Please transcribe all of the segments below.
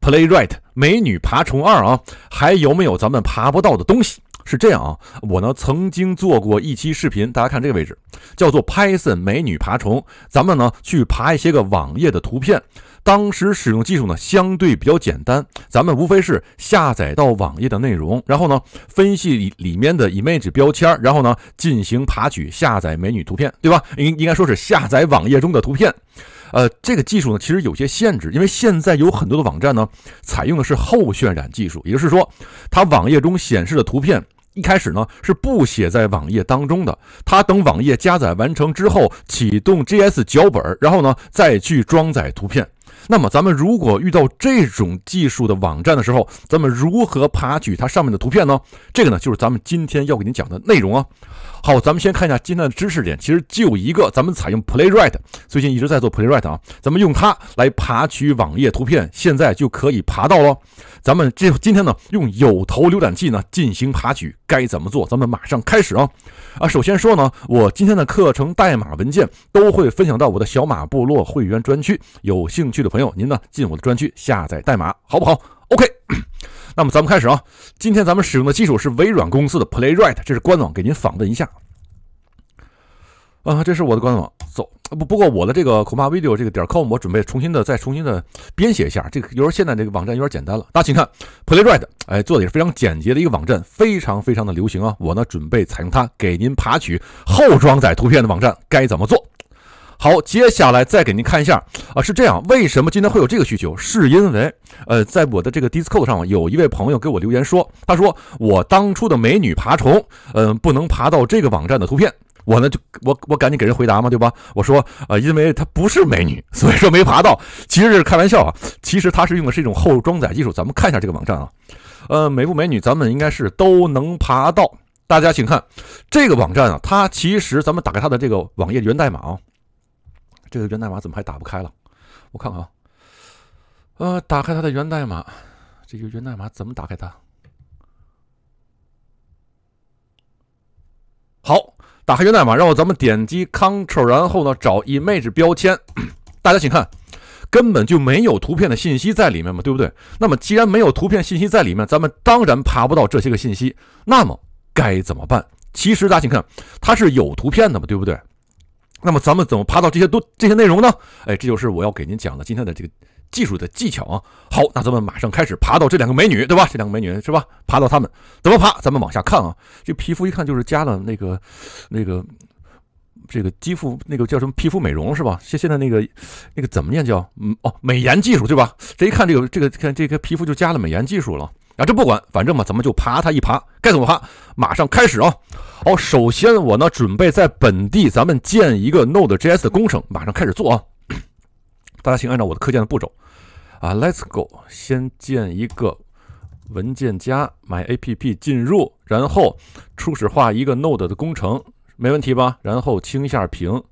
Playwright 美女爬虫二啊，还有没有咱们爬不到的东西？是这样啊，我呢曾经做过一期视频，大家看这个位置，叫做 Python 美女爬虫。咱们呢去爬一些个网页的图片，当时使用技术呢相对比较简单，咱们无非是下载到网页的内容，然后呢分析里面的 image 标签，然后呢进行爬取下载美女图片，对吧？应应该说是下载网页中的图片。呃，这个技术呢，其实有些限制，因为现在有很多的网站呢，采用的是后渲染技术，也就是说，它网页中显示的图片一开始呢是不写在网页当中的，它等网页加载完成之后，启动 JS 脚本，然后呢再去装载图片。那么，咱们如果遇到这种技术的网站的时候，咱们如何爬取它上面的图片呢？这个呢，就是咱们今天要给您讲的内容啊。好，咱们先看一下今天的知识点，其实就一个，咱们采用 playwright，最近一直在做 playwright 啊，咱们用它来爬取网页图片，现在就可以爬到了。咱们这今天呢，用有头浏览器呢进行爬取，该怎么做？咱们马上开始啊！啊，首先说呢，我今天的课程代码文件都会分享到我的小马部落会员专区，有兴趣的朋友您呢进我的专区下载代码，好不好？OK。那么咱们开始啊，今天咱们使用的基础是微软公司的 Playwright，这是官网给您访问一下。啊，这是我的官网，走不不过我的这个恐怕 video 这个点 com 我准备重新的再重新的编写一下，这个由于现在这个网站有点简单了，大家请看 Playwright，哎做的也是非常简洁的一个网站，非常非常的流行啊。我呢准备采用它给您爬取后装载图片的网站该怎么做？好，接下来再给您看一下啊，是这样，为什么今天会有这个需求？是因为，呃，在我的这个 Discord 上，有一位朋友给我留言说，他说我当初的美女爬虫，嗯，不能爬到这个网站的图片。我呢就我我赶紧给人回答嘛，对吧？我说啊，因为她不是美女，所以说没爬到。其实是开玩笑啊，其实它是用的是一种后装载技术。咱们看一下这个网站啊，呃，美不美女，咱们应该是都能爬到。大家请看这个网站啊，它其实咱们打开它的这个网页源代码啊。这个源代码怎么还打不开了？我看看啊，呃，打开它的源代码，这个源代码怎么打开它？好，打开源代码，然后咱们点击 c t r l 然后呢，找 Image 标签。大家请看，根本就没有图片的信息在里面嘛，对不对？那么既然没有图片信息在里面，咱们当然爬不到这些个信息。那么该怎么办？其实大家请看，它是有图片的嘛，对不对？那么咱们怎么爬到这些都这些内容呢？哎，这就是我要给您讲的今天的这个技术的技巧啊。好，那咱们马上开始爬到这两个美女，对吧？这两个美女是吧？爬到她们怎么爬？咱们往下看啊。这皮肤一看就是加了那个那个这个肌肤那个叫什么皮肤美容是吧？现现在那个那个怎么念叫嗯哦美颜技术对吧？这一看这个这个看这个皮肤就加了美颜技术了。啊，这不管，反正嘛，咱们就爬它一爬，该怎么爬，马上开始啊！好，首先我呢准备在本地咱们建一个 Node.js 的工程，马上开始做啊！大家请按照我的课件的步骤啊，Let's go，先建一个文件夹，买 App 进入，然后初始化一个 Node 的工程，没问题吧？然后清一下屏，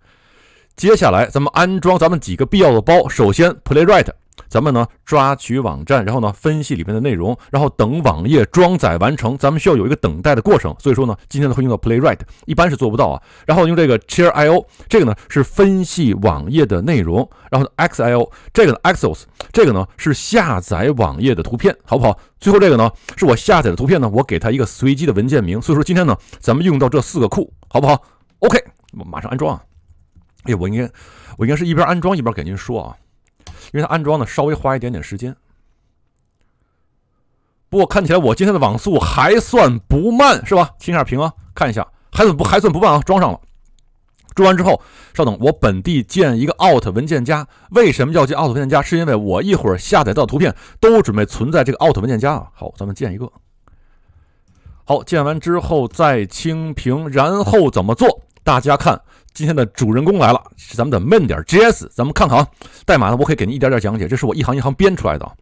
接下来咱们安装咱们几个必要的包，首先 playwright。咱们呢抓取网站，然后呢分析里面的内容，然后等网页装载完成，咱们需要有一个等待的过程。所以说呢，今天呢会用到 playwright，一般是做不到啊。然后用这个 cheerio，这个呢是分析网页的内容，然后呢 x i o 这个呢 axios，这个呢是下载网页的图片，好不好？最后这个呢是我下载的图片呢，我给它一个随机的文件名。所以说今天呢，咱们用到这四个库，好不好？OK，马上安装啊。哎，我应该我应该是一边安装一边给您说啊。因为它安装呢稍微花一点点时间，不过看起来我今天的网速还算不慢，是吧？清下屏啊，看一下，还算不还算不慢啊，装上了。装完之后，稍等，我本地建一个 out 文件夹。为什么要建 out 文件夹？是因为我一会儿下载到的图片都准备存在这个 out 文件夹啊。好，咱们建一个。好，建完之后再清屏，然后怎么做？大家看，今天的主人公来了，是咱们 a 闷点 JS，咱们看看啊，代码呢，我可以给您一点点讲解，这是我一行一行编出来的啊。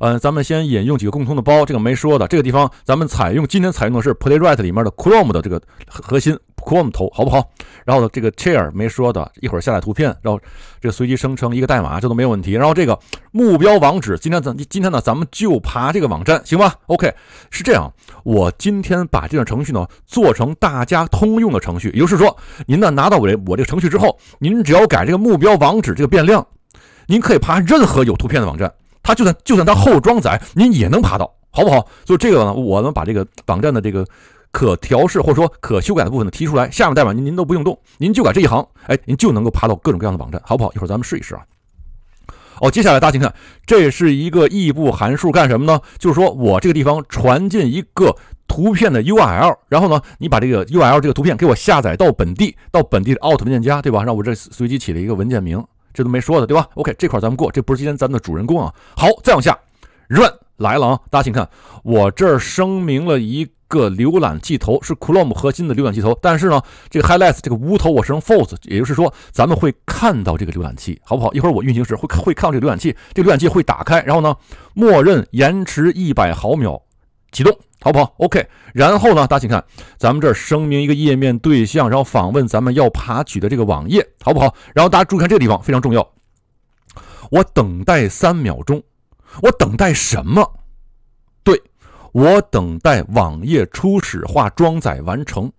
嗯，咱们先引用几个共通的包，这个没说的，这个地方咱们采用今天采用的是 playwright 里面的 chrome 的这个核心 chrome 头，好不好？然后呢，这个 chair 没说的，一会儿下载图片，然后这个随机生成一个代码，这都没有问题。然后这个目标网址，今天咱今天呢，咱们就爬这个网站，行吧？OK，是这样，我今天把这段程序呢做成大家通用的程序，也就是说，您呢拿到我这我这个程序之后，您只要改这个目标网址这个变量，您可以爬任何有图片的网站。它就算就算它后装载，您也能爬到，好不好？所以这个呢，我们把这个网站的这个可调试或者说可修改的部分呢提出来，下面代码您您都不用动，您就改这一行，哎，您就能够爬到各种各样的网站，好不好？一会儿咱们试一试啊。哦，接下来大家请看，这是一个异步函数干什么呢？就是说我这个地方传进一个图片的 URL，然后呢，你把这个 URL 这个图片给我下载到本地，到本地的 out 文件夹，对吧？让我这随机起了一个文件名。这都没说的，对吧？OK，这块咱们过，这不是今天咱们的主人公啊。好，再往下，run 来了啊！大家请看，我这儿声明了一个浏览器头，是 Chrome 核心的浏览器头，但是呢，这个 h i g h l i g h t s 这个无头，我是用 false，也就是说，咱们会看到这个浏览器，好不好？一会儿我运行时会会看到这个浏览器，这个浏览器会打开，然后呢，默认延迟一百毫秒启动。好不好？OK，然后呢？大家请看，咱们这儿声明一个页面对象，然后访问咱们要爬取的这个网页，好不好？然后大家注意看这个地方非常重要。我等待三秒钟，我等待什么？对，我等待网页初始化装载完成。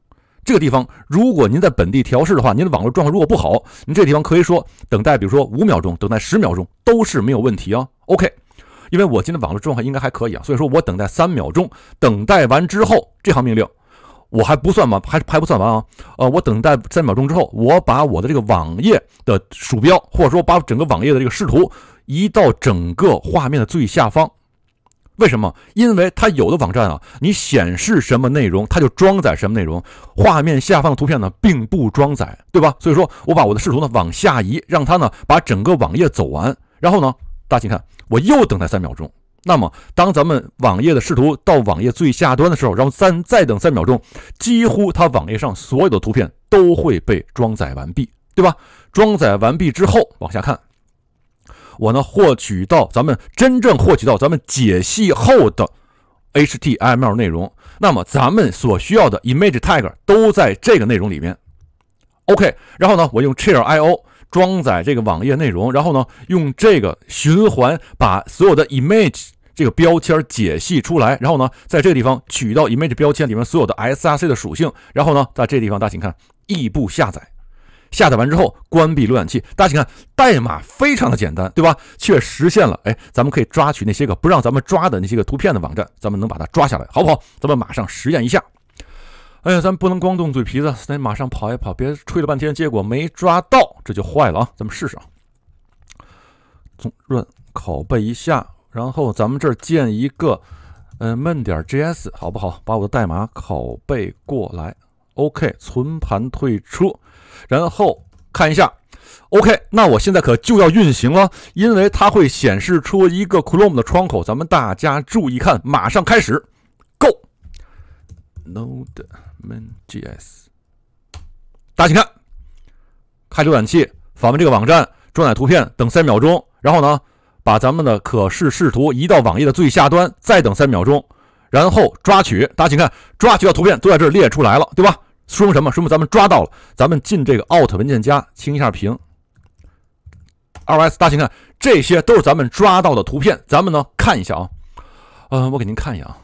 这个地方，如果您在本地调试的话，您的网络状况如果不好，您这地方可以说等待，比如说五秒钟，等待十秒钟都是没有问题啊。OK。因为我今天网络状况应该还可以啊，所以说我等待三秒钟，等待完之后，这行命令我还不算完，还还不算完啊。呃，我等待三秒钟之后，我把我的这个网页的鼠标，或者说把整个网页的这个视图移到整个画面的最下方。为什么？因为它有的网站啊，你显示什么内容，它就装载什么内容，画面下方的图片呢，并不装载，对吧？所以说我把我的视图呢往下移，让它呢把整个网页走完，然后呢。大家请看，我又等待三秒钟。那么，当咱们网页的视图到网页最下端的时候，然后三再等三秒钟，几乎它网页上所有的图片都会被装载完毕，对吧？装载完毕之后，往下看，我呢获取到咱们真正获取到咱们解析后的 HTML 内容。那么，咱们所需要的 image tag 都在这个内容里面。OK，然后呢，我用 c h a i r i o 装载这个网页内容，然后呢，用这个循环把所有的 image 这个标签解析出来，然后呢，在这个地方取到 image 标签里面所有的 src 的属性，然后呢，在这个地方大家请看异步下载，下载完之后关闭浏览器，大家请看代码非常的简单，对吧？却实现了，哎，咱们可以抓取那些个不让咱们抓的那些个图片的网站，咱们能把它抓下来，好不好？咱们马上实验一下。哎呀，咱不能光动嘴皮子，咱马上跑一跑，别吹了半天，结果没抓到，这就坏了啊！咱们试试啊，总润拷贝一下，然后咱们这儿建一个，嗯闷 o 点 js 好不好？把我的代码拷贝过来，OK，存盘退出，然后看一下，OK，那我现在可就要运行了，因为它会显示出一个 Chrome 的窗口，咱们大家注意看，马上开始，Go，Node。m g n s 大家请看，开浏览器访问这个网站，装载图片，等三秒钟，然后呢，把咱们的可视视图移到网页的最下端，再等三秒钟，然后抓取，大家请看，抓取的图片都在这儿列出来了，对吧？说明什么？说明咱们抓到了。咱们进这个 out 文件夹，清一下屏。rs，大家请看，这些都是咱们抓到的图片，咱们呢看一下啊，嗯，我给您看一下啊。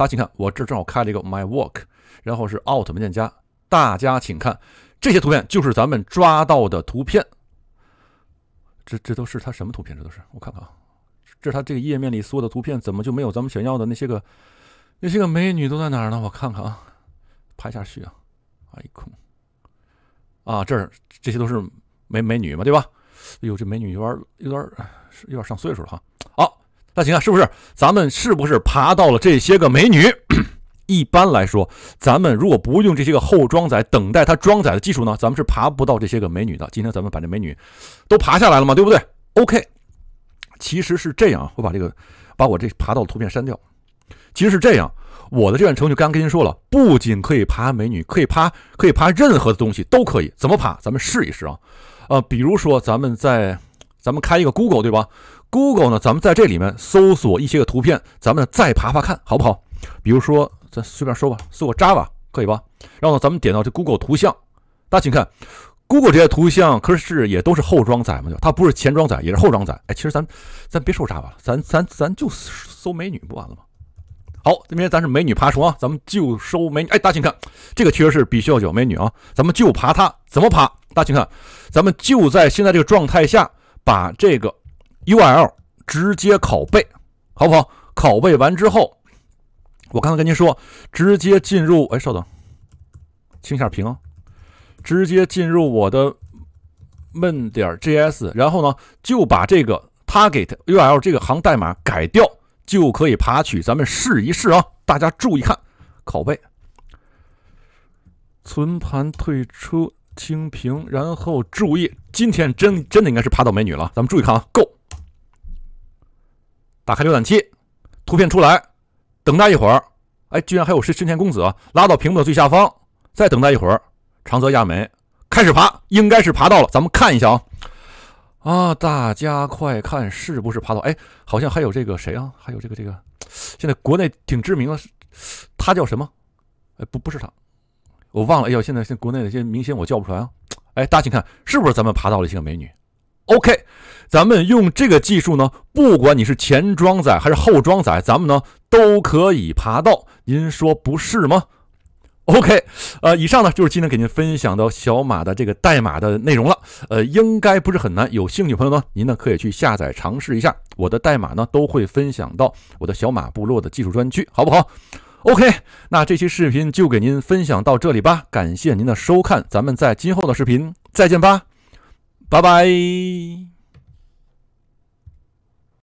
大家请看，我这正好开了一个 My Work，然后是 Out 文件夹。大家请看，这些图片就是咱们抓到的图片。这这都是它什么图片？这都是我看看啊，这它这个页面里所有的图片，怎么就没有咱们想要的那些个那些个美女都在哪儿呢？我看看啊，拍下去啊，啊一空。啊，这儿这些都是美美女嘛，对吧？哎呦，这美女有点有点有点上岁数了哈。那行啊，是不是？咱们是不是爬到了这些个美女？一般来说，咱们如果不用这些个后装载等待它装载的技术呢，咱们是爬不到这些个美女的。今天咱们把这美女都爬下来了嘛，对不对？OK，其实是这样，我把这个把我这爬到的图片删掉。其实是这样，我的这段程序刚刚跟您说了，不仅可以爬美女，可以爬，可以爬任何的东西都可以。怎么爬？咱们试一试啊。呃，比如说咱们在咱们开一个 Google，对吧？Google 呢？咱们在这里面搜索一些个图片，咱们呢再爬爬看，好不好？比如说，咱随便说吧，搜个 Java 可以吧？然后咱们点到这 Google 图像，大家请看，Google 这些图像，可是也都是后装载嘛，就它不是前装载，也是后装载。哎，其实咱咱别说 Java 了，咱咱咱就搜美女不完了吗？好，今天咱是美女爬虫，啊，咱们就搜美女。哎，大家请看，这个确实是必须要有美女啊，咱们就爬它，怎么爬？大家请看，咱们就在现在这个状态下把这个。U L 直接拷贝好不好？拷贝完之后，我刚才跟您说，直接进入，哎，稍等，清一下屏，直接进入我的闷点 J S，然后呢，就把这个 target U L 这个行代码改掉，就可以爬取。咱们试一试啊，大家注意看，拷贝，存盘，退出，清屏，然后注意，今天真真的应该是爬到美女了，咱们注意看啊，Go。打开浏览器，图片出来，等待一会儿，哎，居然还有深深田恭子，拉到屏幕的最下方，再等待一会儿，长泽亚美开始爬，应该是爬到了，咱们看一下啊，啊，大家快看是不是爬到，哎，好像还有这个谁啊，还有这个这个，现在国内挺知名的，他叫什么？哎，不不是他，我忘了，哎呦，现在现国内的这些明星我叫不出来啊，哎，大家请看是不是咱们爬到了一些美女？OK，咱们用这个技术呢，不管你是前装载还是后装载，咱们呢都可以爬到，您说不是吗？OK，呃，以上呢就是今天给您分享到小马的这个代码的内容了，呃，应该不是很难，有兴趣朋友呢，您呢可以去下载尝试一下我的代码呢，都会分享到我的小马部落的技术专区，好不好？OK，那这期视频就给您分享到这里吧，感谢您的收看，咱们在今后的视频再见吧。拜拜。